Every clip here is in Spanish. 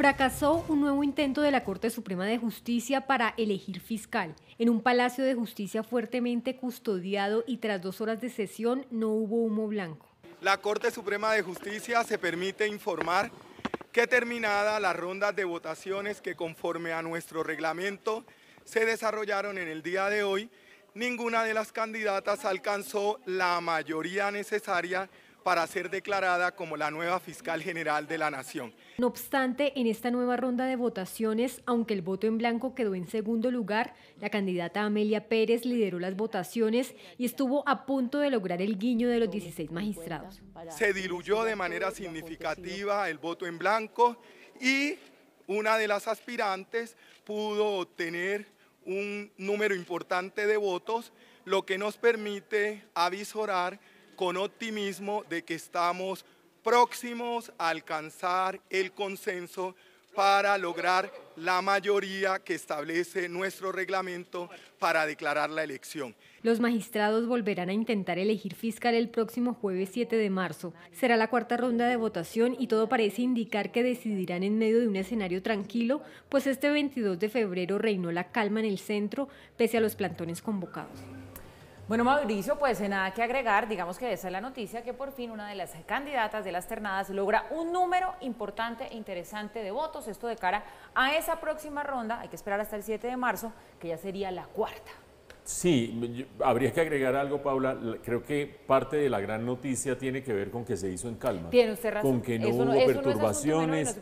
Fracasó un nuevo intento de la Corte Suprema de Justicia para elegir fiscal. En un palacio de justicia fuertemente custodiado y tras dos horas de sesión no hubo humo blanco. La Corte Suprema de Justicia se permite informar que terminada las rondas de votaciones que conforme a nuestro reglamento se desarrollaron en el día de hoy, ninguna de las candidatas alcanzó la mayoría necesaria para ser declarada como la nueva fiscal general de la nación. No obstante, en esta nueva ronda de votaciones, aunque el voto en blanco quedó en segundo lugar, la candidata Amelia Pérez lideró las votaciones y estuvo a punto de lograr el guiño de los 16 magistrados. Se diluyó de manera significativa el voto en blanco y una de las aspirantes pudo obtener un número importante de votos, lo que nos permite avisorar con optimismo de que estamos próximos a alcanzar el consenso para lograr la mayoría que establece nuestro reglamento para declarar la elección. Los magistrados volverán a intentar elegir fiscal el próximo jueves 7 de marzo. Será la cuarta ronda de votación y todo parece indicar que decidirán en medio de un escenario tranquilo, pues este 22 de febrero reinó la calma en el centro pese a los plantones convocados. Bueno, Mauricio, pues nada que agregar, digamos que esa es la noticia, que por fin una de las candidatas de las ternadas logra un número importante e interesante de votos, esto de cara a esa próxima ronda, hay que esperar hasta el 7 de marzo, que ya sería la cuarta. Sí, habría que agregar algo, Paula. Creo que parte de la gran noticia tiene que ver con que se hizo en calma. Tiene usted razón. Con que no hubo perturbaciones.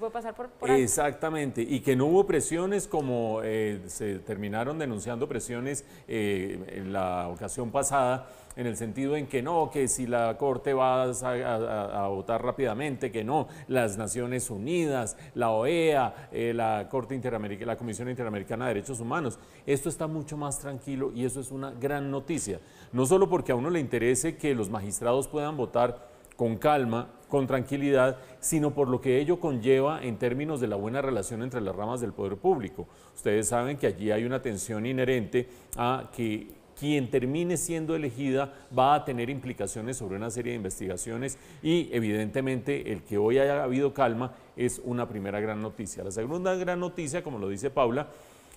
exactamente. Y que no hubo presiones como eh, se terminaron denunciando presiones eh, en la ocasión pasada en el sentido en que no, que si la Corte va a, votar rápidamente, que no, las Naciones Unidas, la OEA, eh, la, Corte la Comisión Interamericana de Derechos Humanos. Esto está mucho más tranquilo y eso es una gran noticia. No solo porque a uno le interese que los magistrados puedan votar con calma, con tranquilidad, sino por lo que ello conlleva en términos de la buena relación entre las ramas del poder público. Ustedes saben que allí hay una tensión inherente a que quien termine siendo elegida va a tener implicaciones sobre una serie de investigaciones y evidentemente el que hoy haya habido calma es una primera gran noticia. La segunda gran noticia, como lo dice Paula,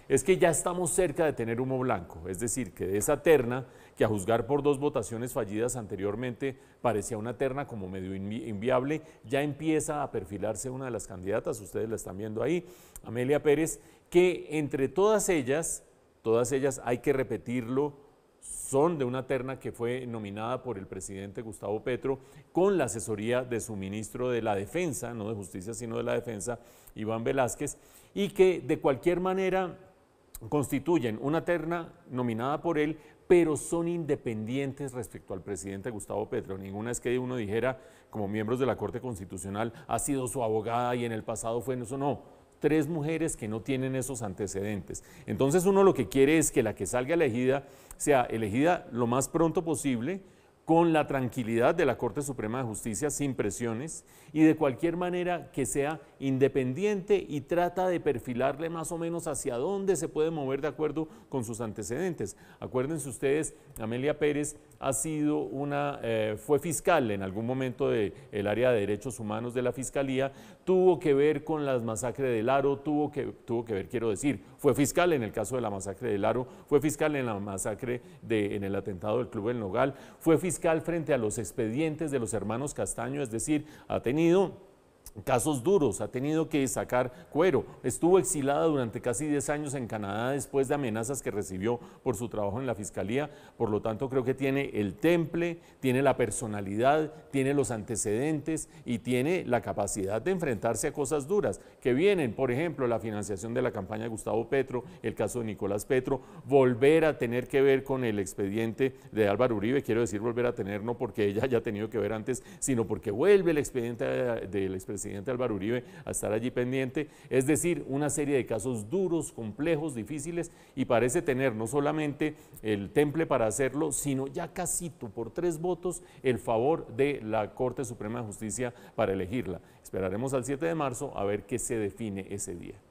es que ya estamos cerca de tener humo blanco, es decir, que de esa terna, que a juzgar por dos votaciones fallidas anteriormente parecía una terna como medio inviable, ya empieza a perfilarse una de las candidatas, ustedes la están viendo ahí, Amelia Pérez, que entre todas ellas, todas ellas hay que repetirlo, son de una terna que fue nominada por el presidente Gustavo Petro con la asesoría de su ministro de la Defensa, no de Justicia, sino de la Defensa, Iván Velásquez, y que de cualquier manera constituyen una terna nominada por él, pero son independientes respecto al presidente Gustavo Petro. Ninguna es que uno dijera, como miembros de la Corte Constitucional, ha sido su abogada y en el pasado fue en eso, no tres mujeres que no tienen esos antecedentes. Entonces uno lo que quiere es que la que salga elegida sea elegida lo más pronto posible con la tranquilidad de la Corte Suprema de Justicia, sin presiones, y de cualquier manera que sea independiente y trata de perfilarle más o menos hacia dónde se puede mover de acuerdo con sus antecedentes. Acuérdense ustedes, Amelia Pérez ha sido una, eh, fue fiscal en algún momento del área de derechos humanos de la Fiscalía, tuvo que ver con las masacres del Aro, tuvo que, tuvo que ver, quiero decir, fue fiscal en el caso de la masacre del Aro, fue fiscal en la masacre de, en el atentado del Club El Nogal, fue fiscal frente a los expedientes de los hermanos Castaño, es decir, ha tenido casos duros, ha tenido que sacar cuero. Estuvo exilada durante casi 10 años en Canadá después de amenazas que recibió por su trabajo en la fiscalía. Por lo tanto, creo que tiene el temple, tiene la personalidad, tiene los antecedentes y tiene la capacidad de enfrentarse a cosas duras que vienen, por ejemplo, la financiación de la campaña de Gustavo Petro, el caso de Nicolás Petro, volver a tener que ver con el expediente de Álvaro Uribe, quiero decir volver a tener no porque ella haya tenido que ver antes, sino porque vuelve el expediente del expresidente presidente Álvaro Uribe a estar allí pendiente. Es decir, una serie de casos duros, complejos, difíciles y parece tener no solamente el temple para hacerlo, sino ya casito por tres votos el favor de la Corte Suprema de Justicia para elegirla. Esperaremos al 7 de marzo a ver qué se define ese día.